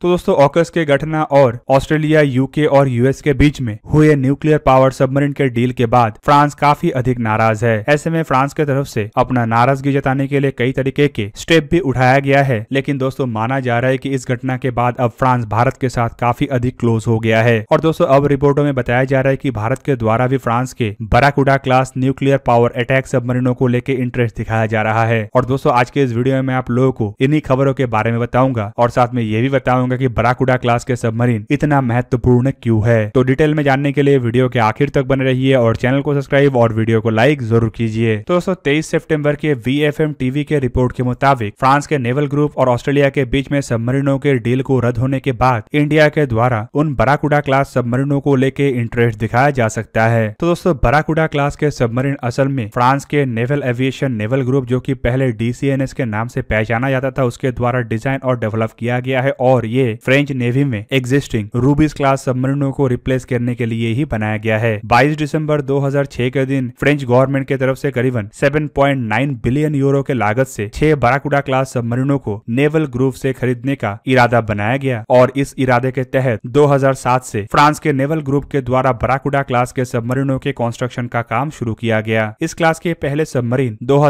तो दोस्तों ऑकस के घटना और ऑस्ट्रेलिया यूके और यूएस के बीच में हुए न्यूक्लियर पावर सबमरीन के डील के बाद फ्रांस काफी अधिक नाराज है ऐसे में फ्रांस के तरफ से अपना नाराजगी जताने के लिए कई तरीके के स्टेप भी उठाया गया है लेकिन दोस्तों माना जा रहा है की इस घटना के बाद अब फ्रांस भारत के साथ काफी अधिक क्लोज हो गया है और दोस्तों अब रिपोर्टों में बताया जा रहा है की भारत के द्वारा भी फ्रांस के Barracuda class nuclear power attack सबमरीनों को लेकर इंटरेस्ट दिखाया जा रहा है और दोस्तों आज के इस वीडियो में आप लोगों को इन्हीं खबरों के बारे में बताऊंगा और साथ में ये भी बताऊंगा होंगे कि बराकुडा क्लास के सबमरीन इतना महत्वपूर्ण क्यों है तो डिटेल में जानने के लिए वीडियो के आखिर तक बने रहिए और चैनल को सब्सक्राइब और वीडियो को लाइक जरूर कीजिए तो दोस्तों तेईस सेप्टेम्बर के वी टीवी के रिपोर्ट के मुताबिक फ्रांस के नेवल ग्रुप और ऑस्ट्रेलिया के बीच में सबमरीनों के डील को रद्द होने के बाद इंडिया के द्वारा उन बराकुडा क्लास सबमरीनों को लेके इंटरेस्ट दिखाया जा सकता है तो दोस्तों बराकुडा क्लास के सबमरीन असल में फ्रांस के नेवल एविएशन नेवल ग्रुप जो की पहले डीसीएनएस के नाम से पहचाना जाता था उसके द्वारा डिजाइन और डेवलप किया गया है और ये ये फ्रेंच नेवी में एग्जिस्टिंग रूबीज क्लास सबमरीनों को रिप्लेस करने के लिए ही बनाया गया है 22 दिसंबर 2006 के दिन फ्रेंच गवर्नमेंट के तरफ से करीबन 7.9 बिलियन यूरो के लागत से छह बराकुडा क्लास सबमरीनों को नेवल ग्रुप से खरीदने का इरादा बनाया गया और इस इरादे के तहत 2007 से फ्रांस के नेवल ग्रुप के द्वारा बराकुडा क्लास के सबमरीनों के कंस्ट्रक्शन का काम शुरू किया गया इस क्लास के पहले सबमरीन दो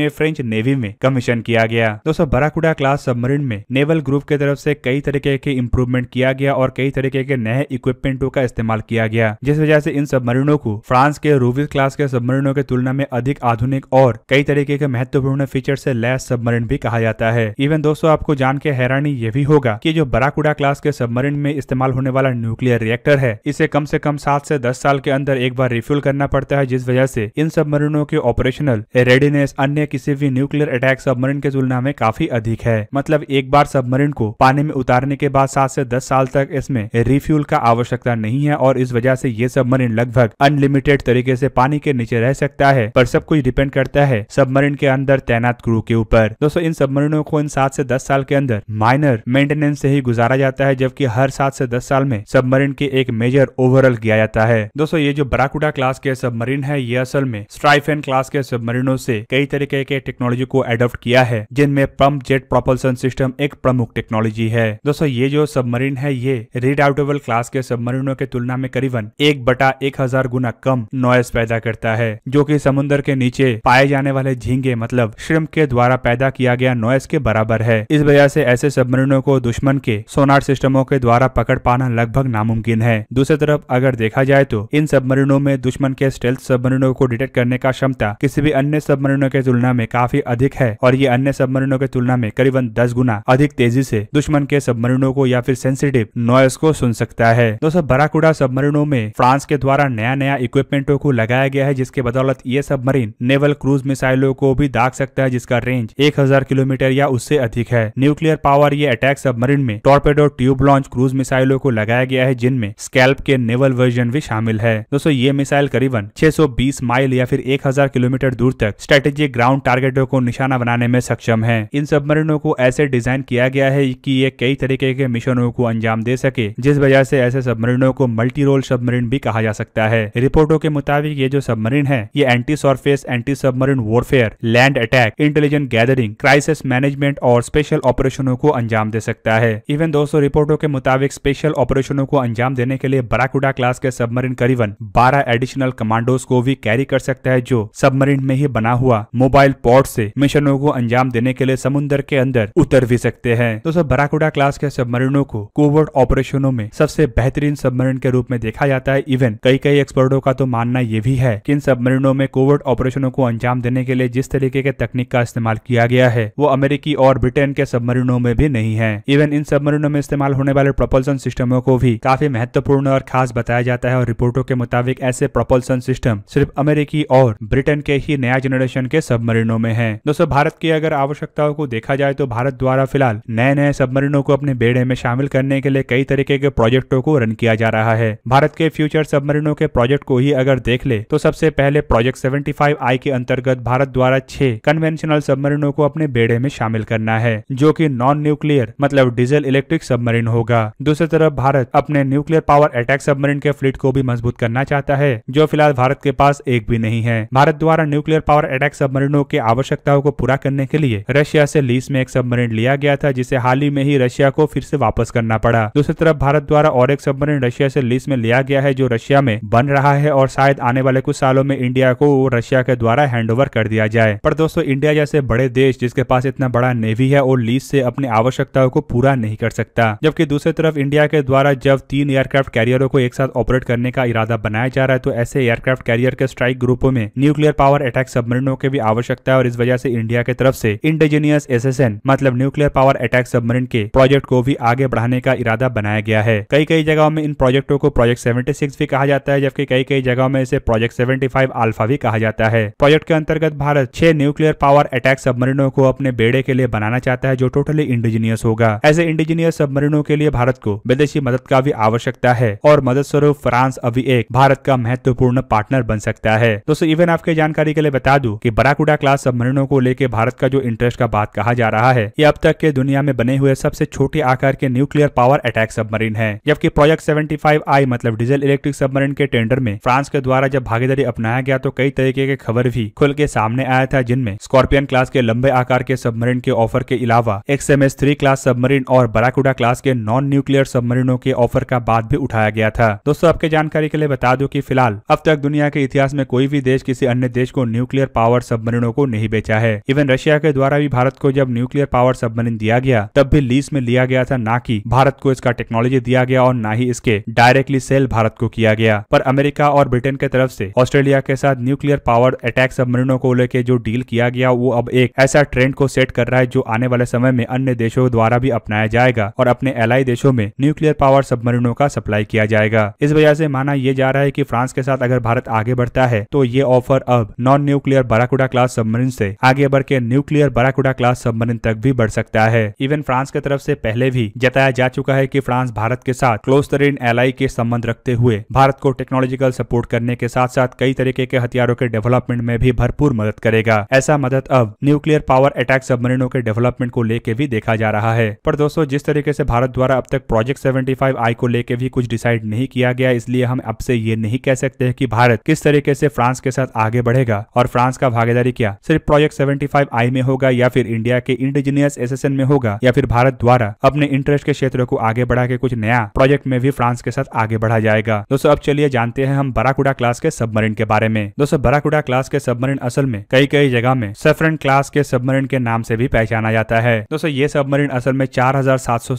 में फ्रेंच नेवी में कमीशन किया गया दोस्तों बराकुडा क्लास सबमरीन में नेवल ग्रुप के तरफ से कई તેરે દે કે કે ઇમ્પ્રુવમેન્ટ કિયા ગયા ઓર કઈ તરીકે કે નય ઇક્વિપમેન્ટો કા ઇસ્તેમાલ કિયા ગયા જિસ વજહ સે ઇન સબમરનો કો ફ્રાન્સ કે રૂવિસ ક્લાસ કે સબમરનો કે તુલના મે અધિક આધુનિક ઓર કઈ તરીકે કે મહત્વપૂર્ણ ફીચર સે લેસ સબમરન ભી કહા જાતા હે ઈવન દોસ્તો આપકો જાન કે હૈરાની યે ભી હોગા કે જો બરાકુડા ક્લાસ કે સબમરન મે ઇસ્તેમાલ હોને વાલા ન્યુક્લિયર રिएक्टर હે ઇસે કમ સે કમ 7 સે 10 સાલ કે અંદર એક બાર refill karna padta hai jis vajah se in submarinos ke operational readiness anya kisi bhi nuclear attack submarine ke tulna mein kafi adhik hai matlab ek bar submarine ko paani mein उतारने के बाद सात से दस साल तक इसमें refuel का आवश्यकता नहीं है और इस वजह से ये सबमरीन लगभग अनलिमिटेड तरीके से पानी के नीचे रह सकता है पर सब कुछ डिपेंड करता है सबमरीन के अंदर तैनात क्रू के ऊपर दोस्तों इन सबमरीनों को इन सात से दस साल के अंदर माइनर मेंटेनेंस से ही गुजारा जाता है जबकि हर सात से दस साल में सबमरीन के एक मेजर ओवरऑल किया जाता है दोस्तों ये जो बराकुडा क्लास के सबमरीन है ये असल में स्ट्राइफेन क्लास के सबमरीनों से कई तरीके के टेक्नोलॉजी को एडोप्ट किया है जिनमें पंप जेट प्रोपल्सन सिस्टम एक प्रमुख टेक्नोलॉजी है है दोस्तों ये जो सबमरीन है ये रिडाउटेबल क्लास के सबमरीनों के तुलना में करीबन एक बटा एक हजार गुना कम नॉइस पैदा करता है जो कि समुन्द्र के नीचे पाए जाने वाले झींगे मतलब श्रम के द्वारा पैदा किया गया नॉइस के बराबर है इस वजह से ऐसे सबमरीनों को दुश्मन के सोनार सिस्टमों के द्वारा पकड़ पाना लगभग नामुमकिन है दूसरी तरफ अगर देखा जाए तो इन सबमरीनों में दुश्मन के स्टेल्थ सबमरीनों को डिटेक्ट करने का क्षमता किसी भी अन्य सबमरीनों के तुलना में काफी अधिक है और ये अन्य सबमरीनों के तुलना में करीबन दस गुना अधिक तेजी से दुश्मन के सबमरीनों को या फिर सेंसिटिव नॉइस को सुन सकता है दोस्तों बराकुडा सबमरीनों में फ्रांस के द्वारा नया नया इक्विपमेंटों को लगाया गया है जिसके बदौलत ये सबमरीन नेवल क्रूज मिसाइलों को भी दाग सकता है जिसका रेंज एक किलोमीटर या उससे अधिक है न्यूक्लियर पावर ये अटैक सबमरीन में टॉर्पेडो ट्यूब लॉन्च क्रूज मिसाइलों को लगाया गया है जिनमें स्कैल्प के नेवल वर्जन भी शामिल है दोस्तों ये मिसाइल करीबन 620 माइल या फिर 1000 किलोमीटर दूर तक स्ट्रेटेजिक ग्राउंड टारगेटों को निशाना बनाने में सक्षम है इन सबमरीनों को ऐसे डिजाइन किया गया है की ये कई कई तरीके के मिशनों को अंजाम दे सके जिस वजह से ऐसे सबमरीनों को मल्टी रोल सबमरीन भी कहा जा सकता है रिपोर्टों के मुताबिक ये जो सबमरीन है ये anti surface anti submarine warfare land attack intelligent gathering crisis management और स्पेशल ऑपरेशनों को अंजाम दे सकता है इवन दोस्तों रिपोर्टों के मुताबिक स्पेशल ऑपरेशनों को अंजाम देने के लिए बराकुडा क्लास के सबमरीन करीबन बारह एडिशनल कमांडोज को भी कैरी कर सकता है जो सबमरीन में ही बना हुआ मोबाइल पॉट से मिशनों को अंजाम देने के लिए समुद्र के अंदर उतर भी सकते हैं दोस्तों बराकुडा क्लास के सबमरीनों को कोवर्ड ऑपरेशनों में सबसे बेहतरीन सबमरीन के रूप में देखा जाता है इवन कई कई एक्सपर्टों का तो मानना ये भी है कि इन सबमरीनों में कोवर्ड ऑपरेशनों को अंजाम देने के लिए जिस तरीके के तकनीक का इस्तेमाल किया गया है वो अमेरिकी और ब्रिटेन के सबमरीनों में भी नहीं है इवन इन सबमरीनों में इस्तेमाल होने वाले प्रोपल्सन सिस्टमों को भी काफी महत्वपूर्ण और खास बताया जाता है और रिपोर्टों के मुताबिक ऐसे प्रोपल्सन सिस्टम सिर्फ अमेरिकी और ब्रिटेन के ही नया जनरेशन के सबमरीनों में है दोस्तों भारत की अगर आवश्यकताओं को देखा जाए तो भारत द्वारा फिलहाल नए नए सबमरीनों को अपने बेड़े में शामिल करने के लिए कई तरीके के प्रोजेक्टों को रन किया जा रहा है भारत के फ्यूचर सबमरीनों के प्रोजेक्ट को ही अगर देख ले तो सबसे पहले प्रोजेक्ट सेवेंटी आई के अंतर्गत भारत द्वारा छह कन्वेंशनल सबमरीनों को अपने बेड़े में शामिल करना है जो की नॉन न्यूक्लियर मतलब डीजल इलेक्ट्रिक सबमरीन होगा दूसरी तरफ भारत अपने न्यूक्लियर पावर अटैक सबमरीन के फ्लीट को भी मजबूत करना चाहता है जो फिलहाल भारत के पास एक भी नहीं है भारत द्वारा न्यूक्लियर पावर अटैक सबमरीनों की आवश्यकताओं को पूरा करने के लिए रशिया से लीज में एक सबमरीन लिया गया था जिसे हाल ही में ही रशिया को फिर से वापस करना पड़ा दूसरी तरफ भारत द्वारा और एक सबमरीन रशिया से लीज में लिया गया है जो रशिया में बन रहा है और शायद आने वाले कुछ सालों में इंडिया को रशिया के द्वारा हैंड कर दिया जाए पर दोस्तों इंडिया जैसे बड़े देश जिसके पास इतना बड़ा नेवी है और लीज से अपनी आवश्यकताओं को पूरा नहीं कर सकता जबकि दूसरी तरफ इंडिया के द्वारा जब तीन एयरक्राफ्ट कैरियरों को एक साथ ऑपरेट करने का इरादा बनाया जा रहा है तो ऐसे एयरक्राफ्ट कैरियर के स्ट्राइक ग्रुपों में न्यूक्लियर पावर अटैक सबमरीनों की भी आवश्यकता है और इस वजह से इंडिया के तरफ से इंडिजीनियस एसएसएन मतलब न्यूक्लियर पावर अटैक सबमरीन के प्रोजेक्ट को भी आगे बढ़ाने का इरादा बनाया गया है कई कई जगहों में इन प्रोजेक्टों को प्रोजेक्ट सेवेंटी सिक्स भी कहा जाता है जबकि कई कई जगहों में इसे प्रोजेक्ट सेवेंटी फाइव अल्फा भी कहा जाता है प्रोजेक्ट के अंतर्गत भारत छह न्यूक्लियर पावर अटैक सबमरीनों को अपने बेड़े के लिए बनाना चाहता है जो टोटली इंडिजीनियस होगा ऐसे इंडिजीनियस सबमरीनों के लिए भारत को विदेशी मदद का भी आवश्यकता है और मदद स्वरूप फ्रांस अभी एक भारत का महत्वपूर्ण पार्टनर बन सकता है दोस्तों इवन आपके जानकारी के लिए बता दू की बराकुडा क्लास सबमरीनों को लेकर भारत का जो इंटरेस्ट का बात कहा जा रहा है ये अब तक के दुनिया में बने हुए सबसे छोटे आकार के न्यूक्लियर पावर अटैक सबमरीन है जबकि प्रोजेक्ट 75 आई मतलब डीजल इलेक्ट्रिक सबमरीन के टेंडर में फ्रांस के द्वारा जब भागीदारी अपनाया गया तो कई तरीके के खबर भी खुल के सामने आया था जिनमें स्कॉर्पियन क्लास के लंबे आकार के सबमरीन के ऑफर के अलावा एक्सएमएस थ्री क्लास सबमरीन और बराकुडा क्लास के नॉन न्यूक्लियर सबमरीनों के ऑफर का बात भी उठाया गया था दोस्तों आपके जानकारी के लिए बता दो की फिलहाल अब तक दुनिया के इतिहास में कोई भी देश किसी अन्य देश को न्यूक्लियर पावर सबमरीनों को नहीं बेचा है इवन रशिया के द्वारा भी भारत को जब न्यूक्लियर पावर सबमरीन दिया गया तब भी लीज में लिया गया था ना कि भारत को इसका टेक्नोलॉजी दिया गया और ना ही इसके डायरेक्टली सेल भारत को किया गया पर अमेरिका और ब्रिटेन के तरफ से ऑस्ट्रेलिया के साथ न्यूक्लियर पावर अटैक सबमरीनों को लेकर जो डील किया गया वो अब एक ऐसा ट्रेंड को सेट कर रहा है जो आने वाले समय में अन्य देशों द्वारा भी अपनाया जाएगा और अपने एलाई देशों में न्यूक्लियर पावर सबमरीनों का सप्लाई किया जाएगा इस वजह से माना यह जा रहा है की फ्रांस के साथ अगर भारत आगे बढ़ता है तो ये ऑफर अब non nuclear Barracuda class submarine से आगे बढ़ के न्यूक्लियर बराकुडा क्लास सबमरीन तक भी बढ़ सकता है इवन फ्रांस की तरफ से से पहले भी जताया जा चुका है कि फ्रांस भारत के साथ क्लोज तरीन एलाई के संबंध रखते हुए भारत को टेक्नोलॉजिकल सपोर्ट करने के साथ साथ कई तरीके के हथियारों के डेवलपमेंट में भी भरपूर मदद करेगा ऐसा मदद अब न्यूक्लियर पावर अटैक सबमरीनों के डेवलपमेंट को लेकर भी देखा जा रहा है पर दोस्तों जिस तरीके से भारत द्वारा अब तक प्रोजेक्ट सेवेंटी आई को लेकर भी कुछ डिसाइड नहीं किया गया इसलिए हम अब से ये नहीं कह सकते की भारत किस तरीके से फ्रांस के साथ आगे बढ़ेगा और फ्रांस का भागीदारी क्या सिर्फ प्रोजेक्ट सेवेंटी आई में होगा या फिर इंडिया के इंडिजीनियस एसेसन में होगा या फिर भारत द्वारा द्वारा अपने इंटरेस्ट के क्षेत्र को आगे बढ़ा के कुछ नया प्रोजेक्ट में भी फ्रांस के साथ आगे बढ़ा जाएगा दोस्तों अब चलिए जानते हैं हम बराकुडा क्लास के सबमरीन के बारे में दोस्तों बराकुडा क्लास के सबमरीन असल में कई कई जगह में सेफरन क्लास के सबमरीन के नाम से भी पहचाना जाता है दोस्तों ये सबमरीन असल में चार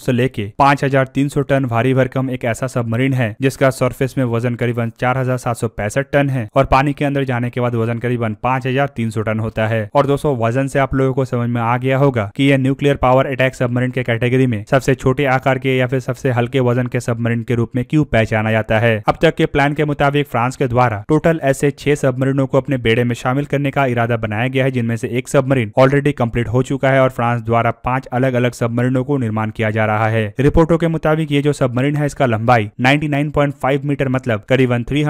से लेके 5,300 टन भारी भरकम एक ऐसा सबमरीन है जिसका सरफेस में वजन करीबन चार टन है और पानी के अंदर जाने के बाद वजन करीबन 5,300 टन होता है और दोस्तों वजन से आप लोगों को समझ में आ गया होगा की यह न्यूक्लियर पावर अटैक सबमरीन के कैटेगरी में सबसे छोटे आकार के या फिर सबसे हल्के वजन के सबमरीन के रूप में क्यों पहचाना जाता है अब तक के प्लान के मुताबिक फ्रांस के द्वारा टोटल ऐसे छह सबमरीनों को अपने बेड़े में शामिल करने का इरादा बनाया गया है जिनमें से एक सबमरीन ऑलरेडी कम्प्लीट हो चुका है और फ्रांस द्वारा पांच अलग अलग सबमरीनों को निर्माण किया जा रहा है रिपोर्टों के मुताबिक ये जो सबमरीन है इसका लंबाई नाइन्टी मीटर मतलब करीबन थ्री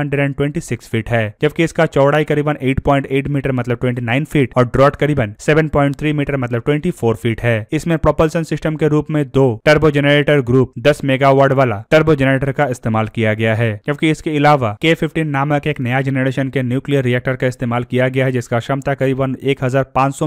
फीट है जबकि इसका चौड़ाई करीबन एट मीटर मतलब ट्वेंटी फीट और ड्रॉट करीबन सेवन मीटर मतलब ट्वेंटी फीट है इसमें प्रोपल्सन सिस्टम के रूप ग्रुप में दो टर्बो जनरेटर ग्रुप दस मेगावाट वाला टर्बो जनरेटर का इस्तेमाल किया गया है जबकि इसके अलावा के फिफ्टीन नामक एक नया जनरेशन के न्यूक्लियर रिएक्टर का इस्तेमाल किया गया है जिसका क्षमता करीबन एक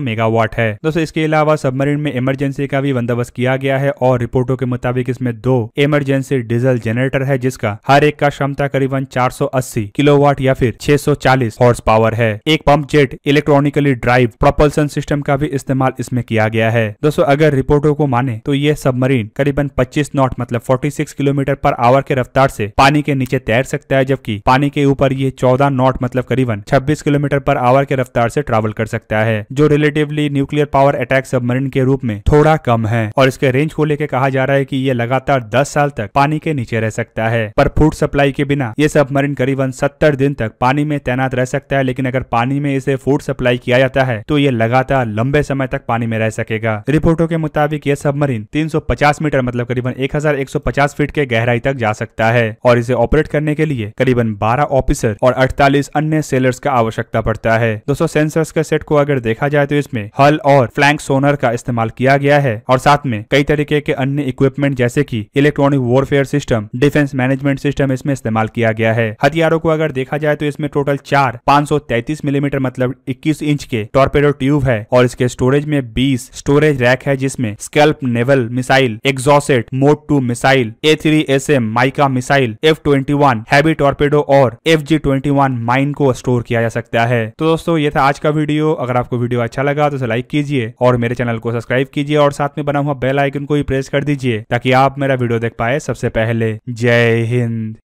मेगावाट है दोस्तों इसके अलावा सबमरीन में इमरजेंसी का भी बंदोबस्त किया गया है और रिपोर्टों के मुताबिक इसमें दो इमरजेंसी डीजल जनरेटर है जिसका हर एक का क्षमता करीबन 480 किलोवाट या फिर 640 हॉर्स पावर है एक pump jet electronically drive propulsion system का भी इस्तेमाल इसमें किया गया है दोस्तों अगर रिपोर्टों को माने तो ये यह सबमरीन करीबन 25 नॉट मतलब 46 किलोमीटर पर आवर के रफ्तार से पानी के नीचे तैर सकता है जबकि पानी के ऊपर ये 14 नॉट मतलब करीबन 26 किलोमीटर पर आवर के रफ्तार से ट्रैवल कर सकता है जो relatively nuclear power attack submarine के रूप में थोड़ा कम है और इसके रेंज को लेकर कहा जा रहा है की ये लगातार दस साल तक पानी के नीचे रह सकता है पर फूड सप्लाई के बिना यह सबमरीन करीबन सत्तर दिन तक पानी में तैनात रह सकता है लेकिन अगर पानी में इसे फूड सप्लाई किया जाता है तो ये लगातार लंबे समय तक पानी में रह सकेगा रिपोर्टों के मुताबिक ये सबमरीन 350 मीटर मतलब करीबन 1150 फीट के गहराई तक जा सकता है और इसे ऑपरेट करने के लिए करीबन 12 ऑफिसर और 48 अन्य सेलर्स का आवश्यकता पड़ता है दोस्तों सेंसर्स के सेट को अगर देखा जाए तो इसमें हल और फ्लैंक सोनर का इस्तेमाल किया गया है और साथ में कई तरीके के अन्य इक्विपमेंट जैसे की electronic warfare system defence management system इसमें इस्तेमाल किया गया है हथियारों को अगर देखा जाए तो इसमें टोटल चार पांच मिलीमीटर मतलब इक्कीस इंच के टॉर्पेडो ट्यूब है और इसके स्टोरेज में बीस स्टोरेज रैक है जिसमें SCALP naval missile Exocet mode two missile A three S M MICA missile F twenty one heavy torpedo और F G twenty one mine को स्टोर किया जा सकता है तो दोस्तों ये था आज का वीडियो अगर आपको वीडियो अच्छा लगा तो लाइक कीजिए और मेरे चैनल को सब्सक्राइब कीजिए और साथ में बना हुआ बेल आइकन को भी प्रेस कर दीजिए ताकि आप मेरा वीडियो देख पाए सबसे पहले जय हिंद